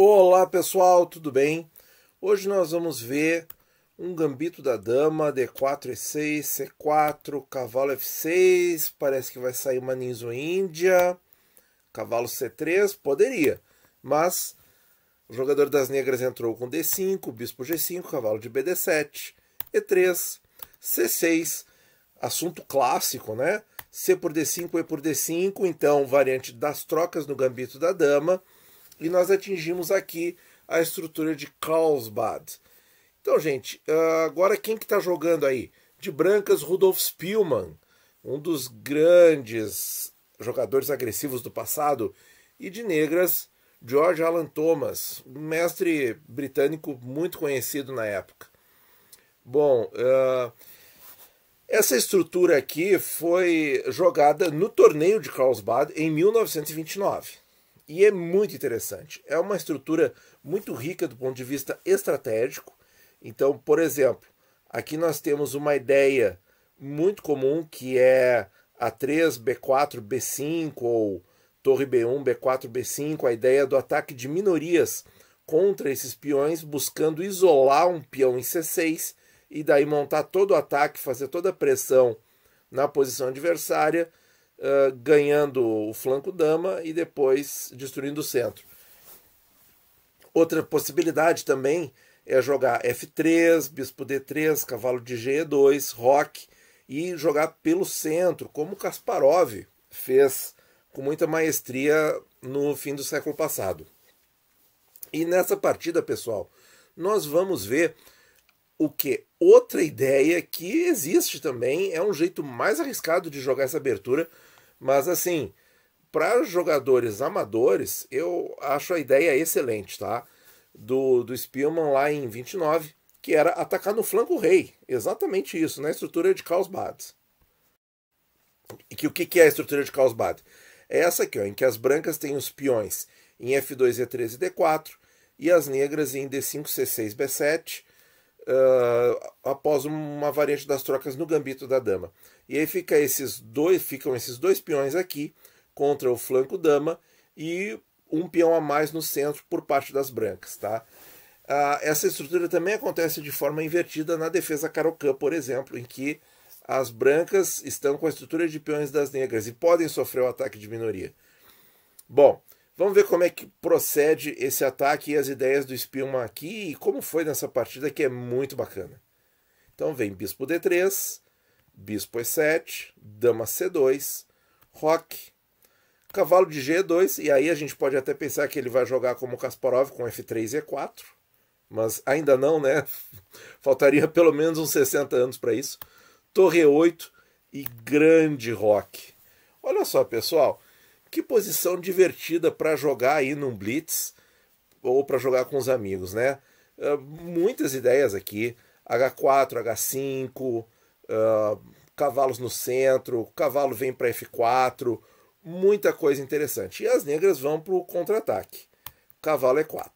Olá pessoal, tudo bem? Hoje nós vamos ver um gambito da dama, d4 e 6, c4, cavalo f6, parece que vai sair uma ninzo índia, cavalo c3, poderia, mas o jogador das negras entrou com d5, bispo g5, cavalo de bd7, e3, c6, assunto clássico, né? c por d5, e por d5, então variante das trocas no gambito da dama, e nós atingimos aqui a estrutura de Carlsbad. Então, gente, ah, agora quem que está jogando aí? De brancas, Rudolf Spielmann, um dos grandes jogadores agressivos do passado, e de negras, George Alan Thomas, um mestre britânico muito conhecido na época. Bom, ah, essa estrutura aqui foi jogada no torneio de Carlsbad em 1929. E é muito interessante. É uma estrutura muito rica do ponto de vista estratégico. Então, por exemplo, aqui nós temos uma ideia muito comum que é A3, B4, B5 ou torre B1, B4, B5, a ideia do ataque de minorias contra esses peões, buscando isolar um peão em C6 e daí montar todo o ataque, fazer toda a pressão na posição adversária uh, ganhando o flanco dama e depois destruindo o centro. Outra possibilidade também é jogar F3, bispo D3, cavalo de G2, roque e jogar pelo centro, como Kasparov fez com muita maestria no fim do século passado. E nessa partida, pessoal, nós vamos ver o que outra ideia que existe também é um jeito mais arriscado de jogar essa abertura mas assim, para jogadores amadores, eu acho a ideia excelente, tá? Do, do Spielmann lá em 29, que era atacar no flanco rei. Exatamente isso, na né? estrutura de Carlsbad. E que, o que, que é a estrutura de Carlsbad? É essa aqui, ó, em que as brancas têm os peões em F2, E3 e D4, e as negras em D5, C6, B7, uh, após uma variante das trocas no gambito da dama. E aí fica esses dois, ficam esses dois peões aqui contra o flanco dama e um peão a mais no centro por parte das brancas, tá? Uh, essa estrutura também acontece de forma invertida na defesa carocã, por exemplo, em que as brancas estão com a estrutura de peões das negras e podem sofrer o ataque de minoria. Bom, Vamos ver como é que procede esse ataque e as ideias do Spielman aqui e como foi nessa partida que é muito bacana. Então vem bispo d3, bispo e7, dama c2, roque, cavalo de g2, e aí a gente pode até pensar que ele vai jogar como Kasparov com f3 e e4, mas ainda não, né? Faltaria pelo menos uns 60 anos para isso. Torre 8 e grande roque. Olha só, pessoal, que posição divertida para jogar aí num blitz ou para jogar com os amigos, né? Uh, muitas ideias aqui, H4, H5, uh, cavalos no centro, cavalo vem para F4, muita coisa interessante. E as negras vão para o contra-ataque, cavalo E4, é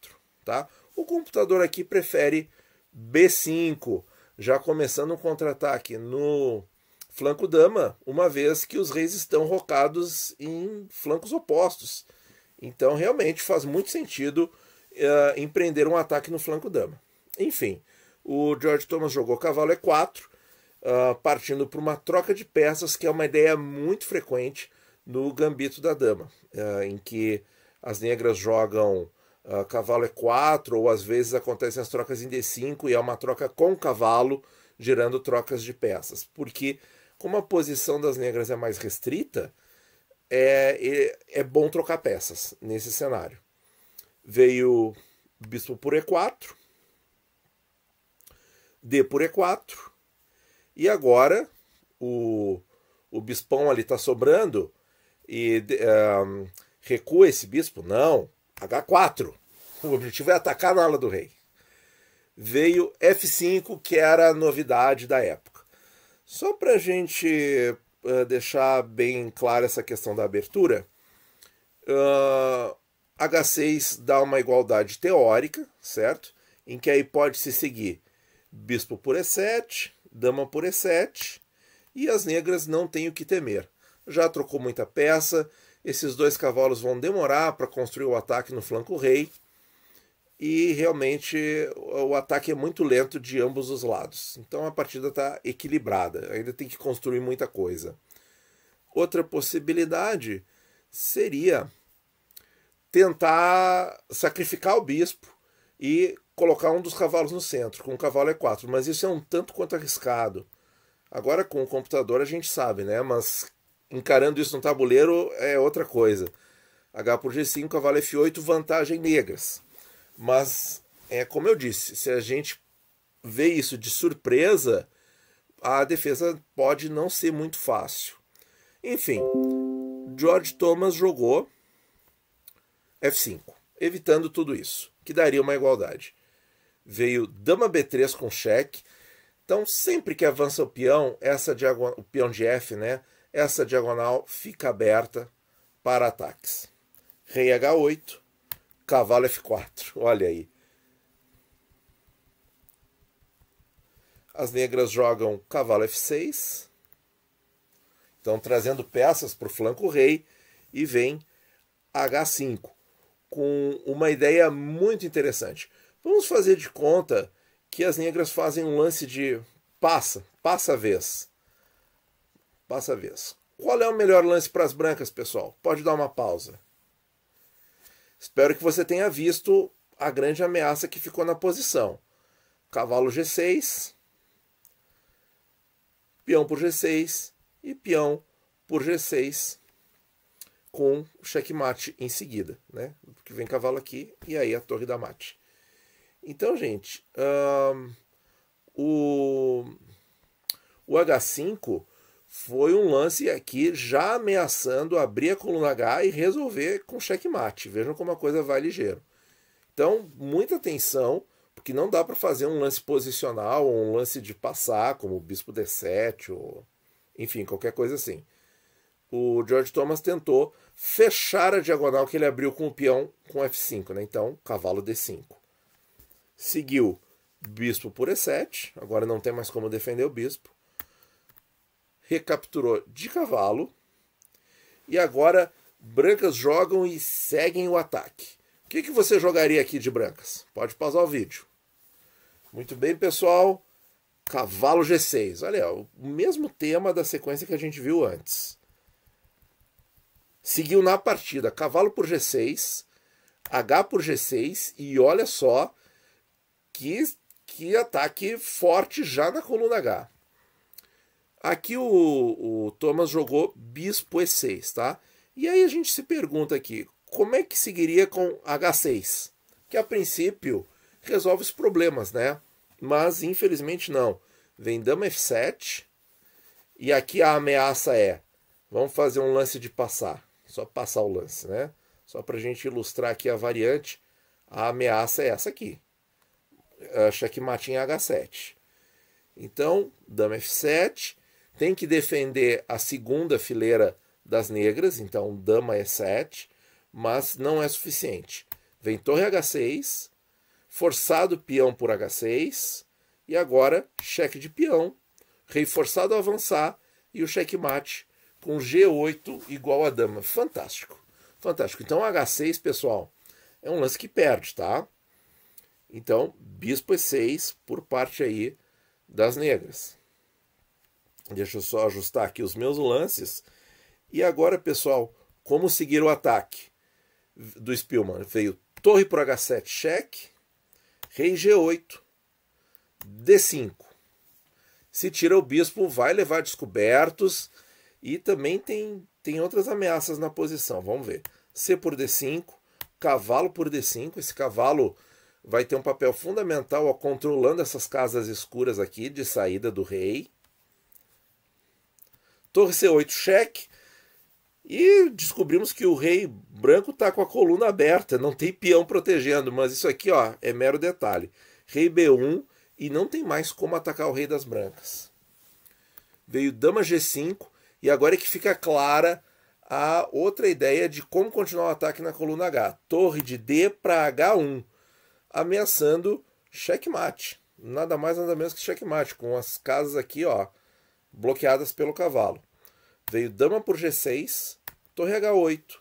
tá? O computador aqui prefere B5, já começando o contra-ataque no flanco dama, uma vez que os reis estão rocados em flancos opostos. Então, realmente faz muito sentido uh, empreender um ataque no flanco dama. Enfim, o George Thomas jogou cavalo E4, uh, ah, partindo para uma troca de peças, que é uma ideia muito frequente no gambito da dama, uh, em que as negras jogam ah, cavalo E4, ou às vezes acontecem as trocas em D5 e é uma troca com cavalo, gerando trocas de peças. Porque como a posição das negras é mais restrita, é, é, bom trocar peças nesse cenário. Veio bispo por E4, D por E4, e agora o, o bispão ali está sobrando e um, recua esse bispo? Não, H4. O objetivo é atacar na ala do rei. Veio F5, que era a novidade da época. Só para a gente uh, deixar bem clara essa questão da abertura, uh, ah, H6 dá uma igualdade teórica, certo? Em que aí pode se seguir bispo por E7, dama por E7, e as negras não têm o que temer. Já trocou muita peça, esses dois cavalos vão demorar para construir o ataque no flanco rei, e realmente o ataque é muito lento de ambos os lados. Então a partida está equilibrada, ainda tem que construir muita coisa. Outra possibilidade seria tentar sacrificar o bispo e colocar um dos cavalos no centro, com o cavalo E4, é mas isso é um tanto quanto arriscado. Agora com o computador a gente sabe, né? Mas encarando isso no tabuleiro é outra coisa. H por G5, cavalo F8, vantagem negras. Mas é como eu disse, se a gente vê isso de surpresa, a defesa pode não ser muito fácil. Enfim, George Thomas jogou F5, evitando tudo isso, que daria uma igualdade. Veio dama B3 com cheque. Então, sempre que avança o peão, essa diagonal, o peão de F, né? Essa diagonal fica aberta para ataques. Rei H8, cavalo F4. Olha aí. As negras jogam cavalo F6. Então, trazendo peças para o flanco rei. E vem H5, com uma ideia muito interessante. Vamos fazer de conta que as negras fazem um lance de passa, passa vez. Passa vez. Qual é o melhor lance para as brancas, pessoal? Pode dar uma pausa. Espero que você tenha visto a grande ameaça que ficou na posição. Cavalo G6, peão por G6 e peão por G6 com checkmate em seguida, né? Porque vem cavalo aqui e aí a torre da mate. Então, gente, um, o, o H5 foi um lance aqui já ameaçando abrir a coluna H e resolver com checkmate. Vejam como a coisa vai ligeiro. Então, muita atenção, porque não dá para fazer um lance posicional ou um lance de passar, como o bispo D7 ou enfim, qualquer coisa assim. O George Thomas tentou fechar a diagonal que ele abriu com o peão com F5, né? Então, cavalo D5. Seguiu bispo por E7, agora não tem mais como defender o bispo recapturou de cavalo. E agora brancas jogam e seguem o ataque. O que, que você jogaria aqui de brancas? Pode pausar o vídeo. Muito bem, pessoal. Cavalo G6. Olha, é o mesmo tema da sequência que a gente viu antes. Seguiu na partida cavalo por G6, H por G6 e olha só que, que ataque forte já na coluna H. Aqui o, o Thomas jogou bispo E6, tá? E aí a gente se pergunta aqui, como é que seguiria com H6? Que a princípio resolve os problemas, né? Mas infelizmente não. Vem dama F7 e aqui a ameaça é, vamos fazer um lance de passar. Só passar o lance, né? Só para a gente ilustrar aqui a variante, a ameaça é essa aqui. que eh, em H7. Então, dama F7 tem que defender a segunda fileira das negras, então dama é E7, mas não é suficiente. Vem torre H6, forçado peão por H6, e agora cheque de peão, rei forçado a avançar e o checkmate com G8 igual a dama. Fantástico, fantástico. Então H6, pessoal, é um lance que perde, tá? Então, bispo é E6 por parte aí das negras. Deixa eu só ajustar aqui os meus lances. E agora, pessoal, como seguir o ataque do Spielman? Veio torre por h7, cheque, rei g8, d5. Se tira o bispo, vai levar descobertos e também tem, tem outras ameaças na posição. Vamos ver. C por d5, cavalo por d5. Esse cavalo vai ter um papel fundamental ó, controlando essas casas escuras aqui de saída do rei. Torre C8 cheque. E descobrimos que o rei branco está com a coluna aberta, não tem peão protegendo, mas isso aqui ó, é mero detalhe. Rei B1 e não tem mais como atacar o rei das brancas. Veio dama G5 e agora é que fica clara a outra ideia de como continuar o ataque na coluna H. Torre de D para H1, ameaçando checkmate. Nada mais nada menos que checkmate, com as casas aqui ó, bloqueadas pelo cavalo. Veio dama por G6, torre H8,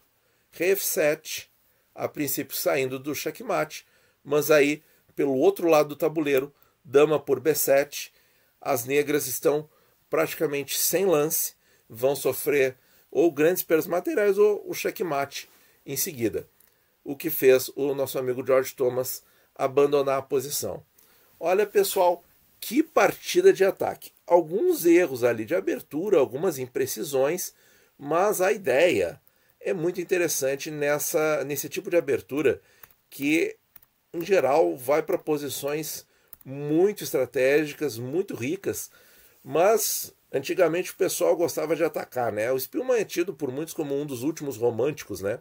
rei F7, a princípio saindo do checkmate, mas aí, pelo outro lado do tabuleiro, dama por B7, as negras estão praticamente sem lance, vão sofrer ou grandes perdas materiais ou o checkmate em seguida, o que fez o nosso amigo George Thomas abandonar a posição. Olha, pessoal, que partida de ataque alguns erros ali de abertura, algumas imprecisões, mas a ideia é muito interessante nessa, nesse tipo de abertura que, em geral, vai para posições muito estratégicas, muito ricas, mas antigamente o pessoal gostava de atacar, né? O Spielmann é tido por muitos como um dos últimos românticos, né?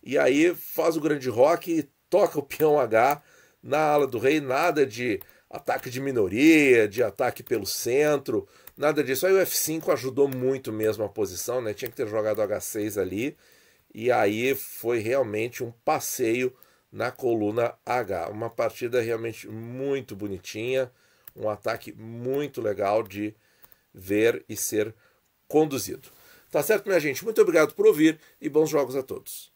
E aí faz o grande rock e toca o peão H na ala do rei, nada de ataque de minoria, de ataque pelo centro, nada disso. Aí o F5 ajudou muito mesmo a posição, né? Tinha que ter jogado H6 ali. E aí foi realmente um passeio na coluna H. Uma partida realmente muito bonitinha, um ataque muito legal de ver e ser conduzido. Tá certo, minha gente? Muito obrigado por ouvir e bons jogos a todos.